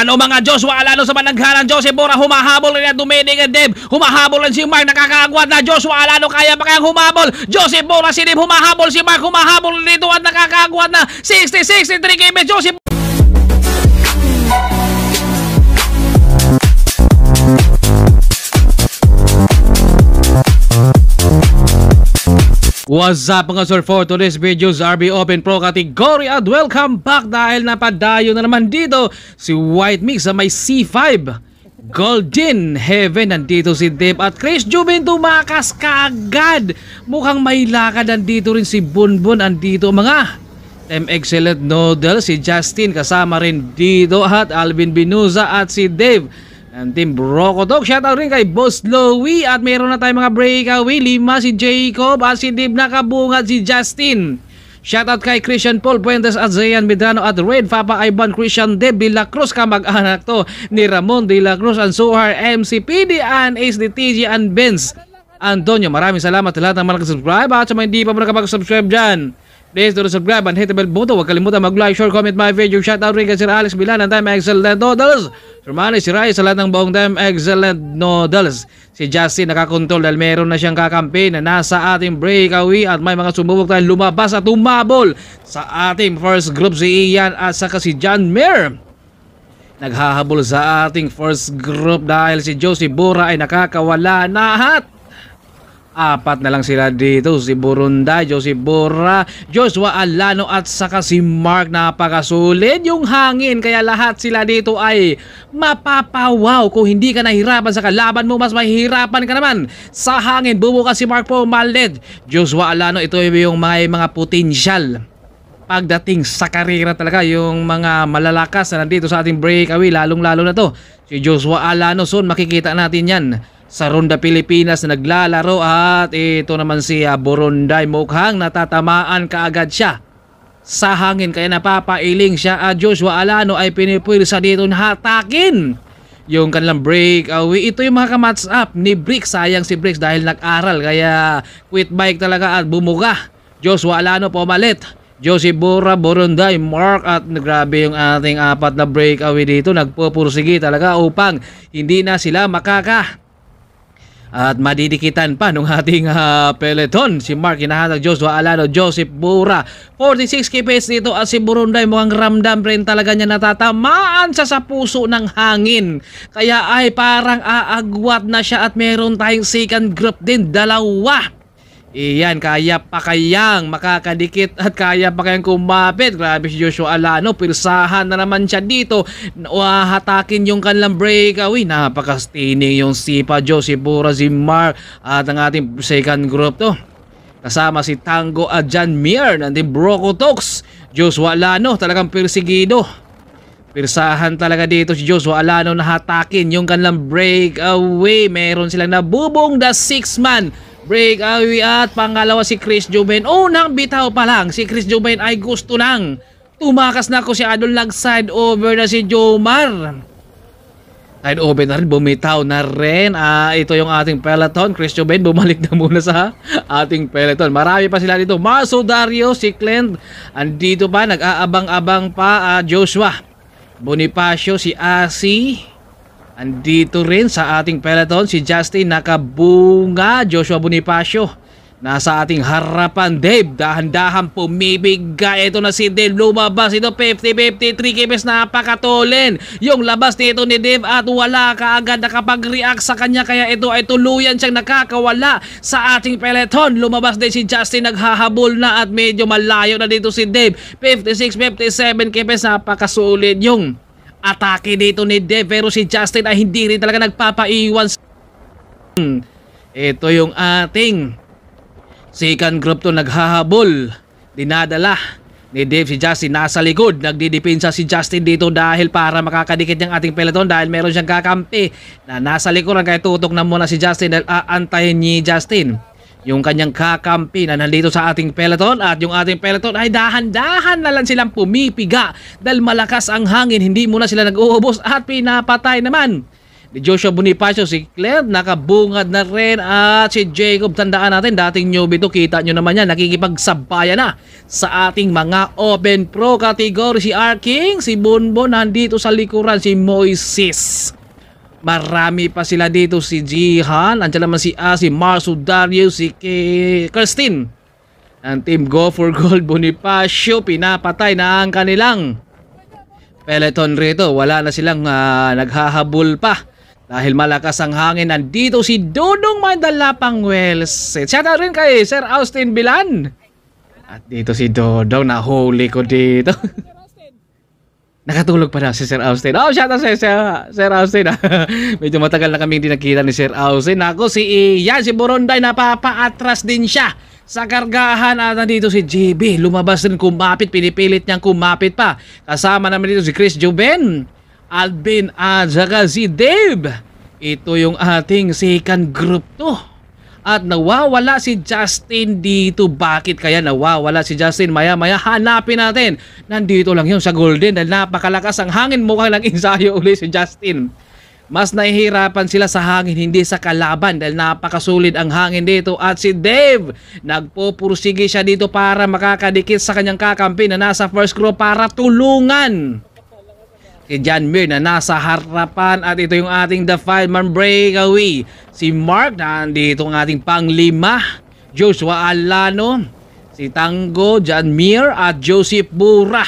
Ano mga Joshua Alano sa managharang Jose eh, Bora humahabol rin na Dumeding and Deb. Humahabol rin si Mark. Nakakaagwad na Joshua Alano kaya pa kayang humabol. Jose eh, Bora si Deb humahabol si Mark. Humahabol rin ito at nakakaagwad na 60-63 game. Jose eh, What's up mga sir for today's videos RB Open Pro category at welcome back dahil napadayo na naman dito si White Mix sa may C5 Golden Heaven nandito si Dip at Chris Jubin tumakas kaagad mukhang may lakad nandito rin si Bunbun andito mga M. Excellent Noodle si Justin kasama rin dito at Alvin Binuza at si Dave And Team Broco Dog, shoutout rin kay Boss Lowy at meron na tayong mga breakaway. Lima si Jacob at si Dib Nakabungat si Justin. Shoutout kay Christian Paul Puentes at Zayan Medrano at Red Papa Ivan Christian De Villa Cruz kamag-anak to ni Ramon De La Cruz and Suhar MCPD and Ace de and Benz Antonio. Maraming salamat sa lahat ng mga nakasubscribe at sa mga hindi pa mga nakapag-subscribe dyan. Please do subscribe and hit the bell button. Huwag kalimutan mag-like, share, comment my video. Shout out rin kay Sir Alex Bilan ng Time Excellent Noodles. Sir Manny, si Rai sa lahat ng buong Time Excellent Noodles. Si Justin nakakontrol dahil meron na siyang kakampi na nasa ating breakaway at may mga sumubok tayong lumabas at tumabol sa ating first group si Ian at saka si John Mayer naghahabol sa ating first group dahil si Josie Bora ay nakakawala na hat apat na lang sila dito si Burunda, Jose Burra, Joshua Alano at saka si Mark napakasulit yung hangin kaya lahat sila dito ay mapapawaw kung hindi ka nahirapan sa kalaban mo mas mahirapan ka naman sa hangin bubukas si Mark po Maled Joshua Alano ito yung mga, mga potential pagdating sa karera talaga yung mga malalakas na nandito sa ating breakaway lalong lalo na to si Joshua Alano soon makikita natin yan sa Ronda Pilipinas na naglalaro at ito naman si uh, Borunday Mukhang natatamaan kaagad siya sa hangin kaya napapailing siya at ah, Joshua Alano ay pinipwirsa dito na hatakin yung kanilang breakaway. Ito yung mga ka up ni Bricks. Sayang si Bricks dahil nag-aral kaya quit bike talaga at bumuga. Joshua Alano pumalit. Josie Bora, Boronday, Mark at grabe yung ating apat na breakaway dito. Nagpupursige talaga upang hindi na sila makaka at madidikitan pa ng ating uh, peleton si Mark Hinahatag Joshua Alano, Joseph Bura. 46 kipates dito at si Burunday mukhang ramdam rin talaga niya natatamaan sa sa puso ng hangin. Kaya ay parang aagwat na siya at meron tayong second group din, dalawa Iyan, kaya pa kayang makakadikit at kaya pa kayang kumapit. Grabe si Joshua Alano, pirsahan na naman siya dito. Hatakin yung kanlang breakaway. Napakastining yung Sipa Joe, si Pura, si Mark at ang ating second group to. Kasama si Tango at John Mir, nandiyan Broco Talks. Joshua Alano, talagang persigido. Pirsahan talaga dito si Joshua Alano na hatakin yung kanlang breakaway. Meron silang nabubong the six man Break away at pangalawa si Chris Juben. Unang bitaw pa lang si Chris Juben ay gusto nang tumakas na ko si Adol nag side over na si Jomar. Side over na rin, bumitaw na rin. Uh, ito yung ating peloton. Chris Juben bumalik na muna sa ating peloton. Marami pa sila dito. Maso Dario, si Clint. Andito pa, nag-aabang-abang pa uh, Joshua. Bonifacio, si Asi. Andito rin sa ating peloton si Justin Nakabunga, Joshua Bonifacio. Nasa ating harapan, Dave. Dahan-dahan pumibigay. Ito na si Dave. Lumabas ito. 50-50. 3 kimes. Napakatolin. Yung labas nito ni Dave at wala ka agad nakapag-react sa kanya. Kaya ito ay tuluyan siyang nakakawala sa ating peleton. Lumabas din si Justin. Naghahabol na at medyo malayo na dito si Dave. 56-57 kimes. Napakasulit yung atake dito ni Dev pero si Justin ay hindi rin talaga nagpapaiwan ito yung ating second group to naghahabol dinadala ni Dev si Justin nasa likod nagdidipinsa si Justin dito dahil para makakadikit ng ating peloton dahil meron siyang kakampi na nasa likod kaya tutok na muna si Justin dahil aantayin ni Justin yung kanyang kakampi na nandito sa ating peloton at yung ating peloton ay dahan-dahan na lang silang pumipiga dahil malakas ang hangin, hindi muna sila nag-uubos at pinapatay naman ni Joshua Bonifacio, si Claire nakabungad na rin at si Jacob tandaan natin dating newbie to kita nyo naman yan nakikipagsabayan na sa ating mga open pro category si R. King, si Bonbon nandito sa likuran si Moises Marami pa sila dito si Jihan, andiyan naman si Asi, si Marso Dario, si K Kirsten. Ang team Go for Gold Bonifacio pinapatay na ang kanilang peloton rito. Wala na silang uh, naghahabol pa. Dahil malakas ang hangin, nandito si Dodong Mandalapang Wells. Shout out rin kay Sir Austin Bilan. At dito si Dodong, nahuli ko dito. Nakatulog pala si Sir Austin. Oh, shout out si Sir, Sir Austin. Medyo matagal na kami hindi nakita ni Sir Austin. Ako si Ian, si Boronday, napapaatras din siya sa kargahan at nandito si JB. Lumabas din kumapit, pinipilit niyang kumapit pa. Kasama naman dito si Chris Juben, Alvin at saka si Dave. Ito yung ating second group to at nawawala si Justin dito. Bakit kaya nawawala si Justin? Maya-maya hanapin natin. Nandito lang yun sa Golden dahil napakalakas ang hangin. Mukhang lang ensayo uli si Justin. Mas nahihirapan sila sa hangin, hindi sa kalaban dahil napakasulit ang hangin dito. At si Dave, nagpupursige siya dito para makakadikit sa kanyang kakampi na nasa first group para tulungan si John Mir na nasa harapan at ito yung ating The Five-Man Breakaway. Si Mark na andito ang ating panglima, Joshua Alano, si Tango, John Mir at Joseph Bura.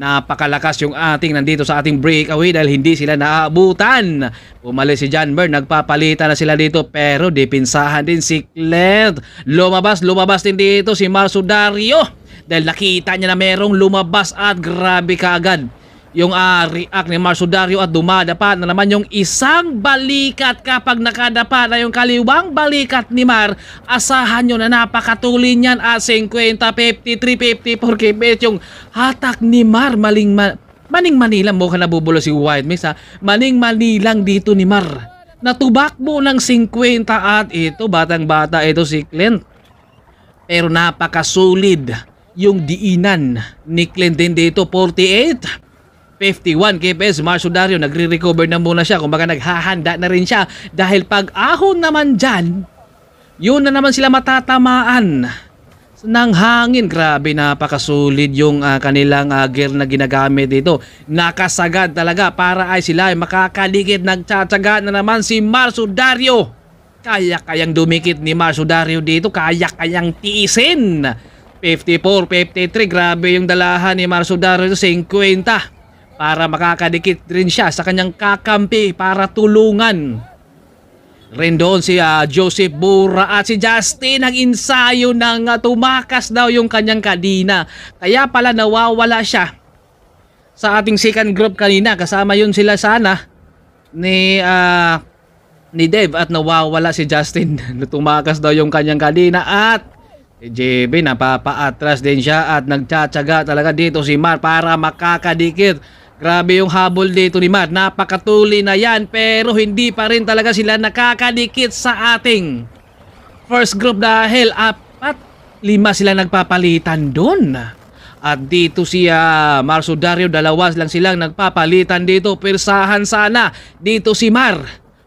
Napakalakas yung ating nandito sa ating breakaway dahil hindi sila naabutan. Umalis si John Byrne, nagpapalitan na sila dito pero dipinsahan din si Clint. Lumabas, lumabas din dito si Marso Dario dahil nakita niya na merong lumabas at grabe kaagad yung uh, react ni Marso Dario at dumadapa na naman yung isang balikat kapag nakadapa na yung kaliwang balikat ni Mar asahan nyo na napakatuli niyan at 50, 50, 350 porque bet yung hatak ni Mar maling ma maning Manila mo nabubulo si White Miss ah. maning Manilang dito ni Mar natubak mo ng 50 at ito batang bata ito si Clint pero napakasulid yung diinan ni Clint din dito 48 51k pesos. Marcio Dario, nagre-recover na muna siya. Kumbaga naghahanda na rin siya. Dahil pag ahon naman dyan, yun na naman sila matatamaan ng hangin. Grabe, napakasulit yung uh, kanilang uh, gear na ginagamit dito. Nakasagad talaga para ay sila ay makakaligid. Nagtsatsaga na naman si Marcio Dario. Kaya-kayang dumikit ni Marcio Dario dito. Kaya-kayang tiisin. 54, 53. Grabe yung dalahan ni Marcio Dario. 50 para makakadikit rin siya sa kanyang kakampi para tulungan. Rin doon si uh, Joseph Bura at si Justin ang insayo ng uh, tumakas daw yung kanyang kadina. Kaya pala nawawala siya sa ating second group kanina. Kasama yun sila sana ni uh, ni Dev at nawawala si Justin. Tumakas daw yung kanyang kadina at JB napapaatras din siya at nagtsatsaga talaga dito si Mar para makakadikit Grabe yung habol dito ni Matt. Napakatuli na yan pero hindi pa rin talaga sila nakakadikit sa ating first group dahil apat, lima sila nagpapalitan doon. At dito si uh, ah, Marso Dario, dalawas lang silang nagpapalitan dito. Pirsahan sana dito si Mar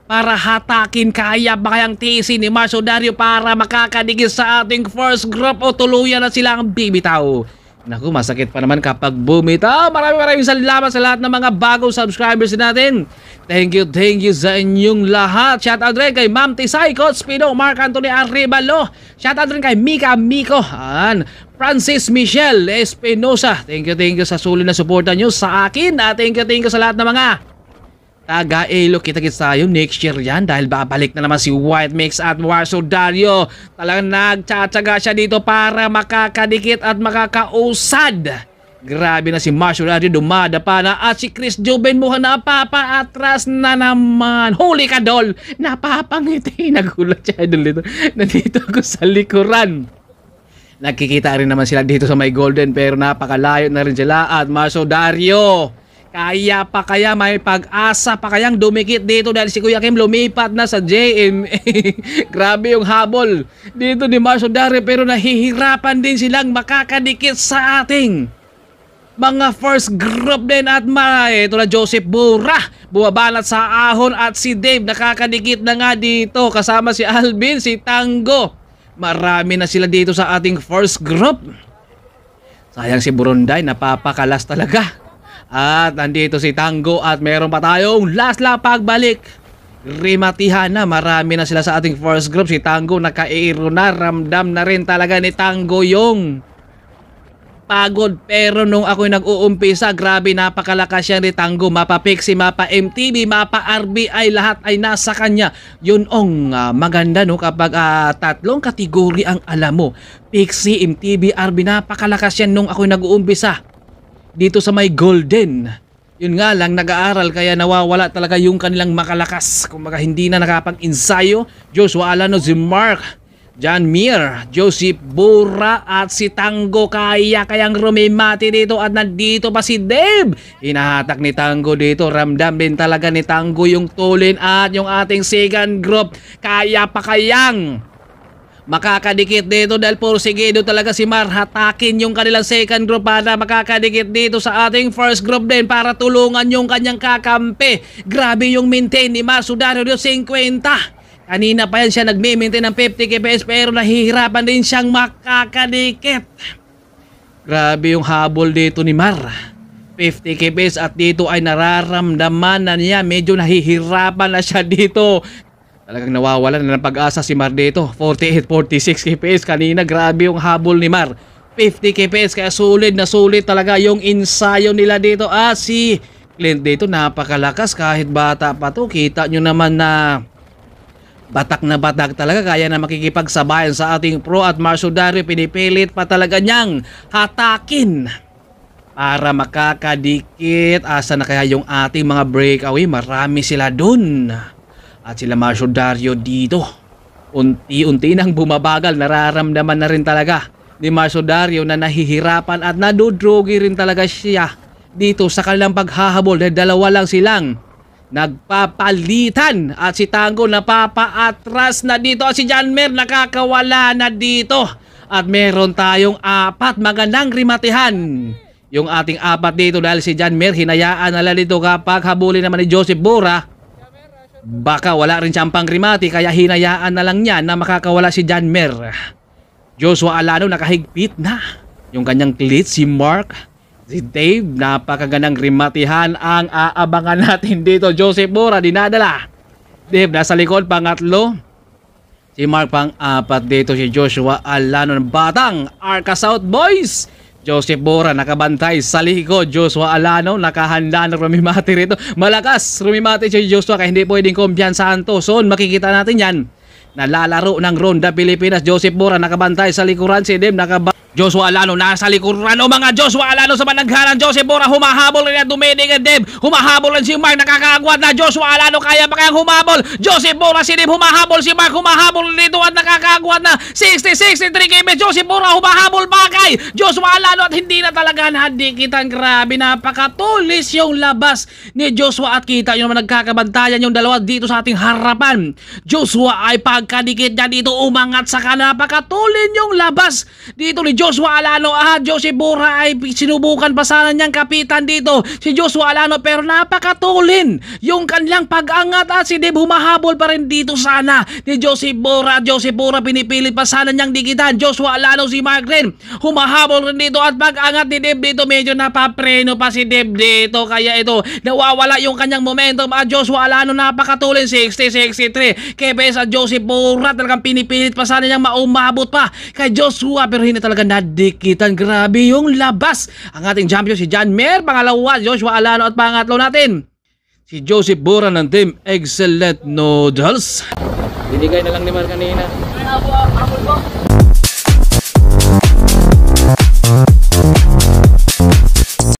para hatakin kaya ba kayang tisi ni Marso Dario para makakadikit sa ating first group o tuluyan na silang bibitaw. Naku, masakit pa naman kapag bumita. bumitaw. Maraming maraming salamat sa lahat ng mga bagong subscribers natin. Thank you, thank you sa inyong lahat. Shout out rin kay Ma'am Tisay, Coach Pino, Mark Anthony Arribalo. Shout out rin kay Mika Miko. An, Francis Michelle Espinosa. Thank you, thank you sa sulit na suporta nyo sa akin. At thank you, thank you sa lahat ng mga Tagailo eh, kita kits tayo next year yan dahil babalik na naman si White Mix at Warso Dario. Talagang nagtsatsaga siya dito para makakadikit at makakausad. Grabe na si Marshall Dario dumada pa na at si Chris Juben mo na papaatras na naman. Holy kadol! Napapangiti. Nagulat siya dol dito. Nandito ako sa likuran. Nakikita rin naman sila dito sa may golden pero napakalayo na rin sila at Marshall Dario kaya pa kaya may pag-asa pa kayang dumikit dito dahil si Kuya Kim lumipat na sa JMA. Grabe yung habol dito ni Marcio Dare pero nahihirapan din silang makakadikit sa ating mga first group din at mga ito na Joseph Bura bumabalat sa ahon at si Dave nakakadikit na nga dito kasama si Alvin, si Tango. Marami na sila dito sa ating first group. Sayang si Buronday, napapakalas talaga. At nandito si Tango at meron pa tayong last lap pagbalik. Rimatihan na, marami na sila sa ating first group. Si Tango nakairo na, ramdam na rin talaga ni Tango yung pagod. Pero nung ako'y nag-uumpisa, grabe napakalakas yan ni Tango. Mapa Pixie, mapa MTB, mapa RBI, lahat ay nasa kanya. Yun ong uh, maganda no kapag uh, tatlong kategory ang alam mo. Pixie, MTB, RBI, napakalakas yan nung ako'y nag-uumpisa dito sa may golden. Yun nga lang, nag-aaral kaya nawawala talaga yung kanilang makalakas. Kumbaga hindi na nakapag-insayo, Joshua Alano, si Mark, John Mir, Joseph Bura at si Tango kaya kayang rumimati dito at nandito pa si Dave. Hinahatak ni Tango dito, ramdam din talaga ni Tango yung tulin at yung ating second group. Kaya pa kayang makakadikit dito dahil porsigido talaga si Mar hatakin yung kanilang second group para makakadikit dito sa ating first group din para tulungan yung kanyang kakampi grabe yung maintain ni Mar Sudario 50 Kanina pa yan siya nagme-maintain ng 50 kps pero nahihirapan din siyang makakadikit. Grabe yung habol dito ni Mar. 50 kps at dito ay nararamdaman na niya medyo nahihirapan na siya dito Talagang nawawalan na ng pag-asa si Mar dito. 48-46 KPS. Kanina grabe yung habol ni Mar. 50 KPS. Kaya sulit na sulit talaga yung ensayo nila dito. ah, si Clint dito napakalakas kahit bata pa to. Kita nyo naman na batak na batak talaga kaya na makikipagsabayan sa ating pro at Marsudari pinipilit pa talaga niyang hatakin para makakadikit asa na kaya yung ating mga breakaway marami sila dun at sila Dario dito. Unti-unti nang bumabagal, nararamdaman na rin talaga ni Dario na nahihirapan at nadudrogi rin talaga siya dito sa kanilang paghahabol dahil dalawa lang silang nagpapalitan at si Tango napapaatras na dito at si Janmer nakakawala na dito at meron tayong apat magandang rimatihan yung ating apat dito dahil si Janmer hinayaan na lang dito kapag habulin naman ni Joseph Bora Baka wala rin siyang pangrimati kaya hinayaan na lang niya na makakawala si John Mer. Joshua Alano nakahigpit na. Yung kanyang cleat, si Mark, si Dave, napakaganang rimatihan ang aabangan natin dito. Joseph Mora, dinadala. Dave, nasa likod, pangatlo. Si Mark pang-apat dito, si Joshua Alano ng Batang. Arca South Boys! Joseph Bora nakabantay sa likod. Joshua Alano nakahanda ng rumimati rito. Malakas rumimati si Joshua kaya hindi pwedeng kumpiyansahan to. So makikita natin yan. Nalalaro ng Ronda Pilipinas. Joseph Bora nakabantay sa likuran. Si Dem nakabantay. Joshua Alano nasa likuran o mga Joshua Alano sa managhanan Joseph Bora humahabol rin ang Dominic Deb humahabol rin si Mark nakakaagwat na Joshua Alano kaya pa kayang humabol Joseph Bora si Deb humahabol si Mark humahabol rin ito at nakakaagwat na 60-63 km Joseph Bora humahabol pa kay Joshua Alano at hindi na talaga nahadikitan grabe napakatulis yung labas ni Joshua at kita yung nagkakabantayan yung dalawa dito sa ating harapan Joshua ay pagkadikit niya dito umangat sa napakatulin yung labas dito ni Joshua Joshua Alano at ah, Jose Bura ay sinubukan pa sana niyang kapitan dito si Joshua Alano pero napakatulin yung kanilang pag-angat at si Dave humahabol pa rin dito sana ni Jose Bura Jose Bura pinipilit pa sana niyang dikitan Joshua Alano si Magren humahabol rin dito at pag-angat ni Dave dito medyo napapreno pa si Dave dito kaya ito nawawala yung kanyang momentum at Joshua Alano napakatulin 60-63 kaya sa Jose Bura talagang pinipilit pa sana niyang maumabot pa kay Joshua pero hindi talaga nadikitan. Grabe yung labas. Ang ating champion si John Mayer, pangalawa Joshua Alano at pangatlo natin si Joseph Bora ng team Excellent Noodles. Binigay na lang ni Mark kanina. Ano po, ako po.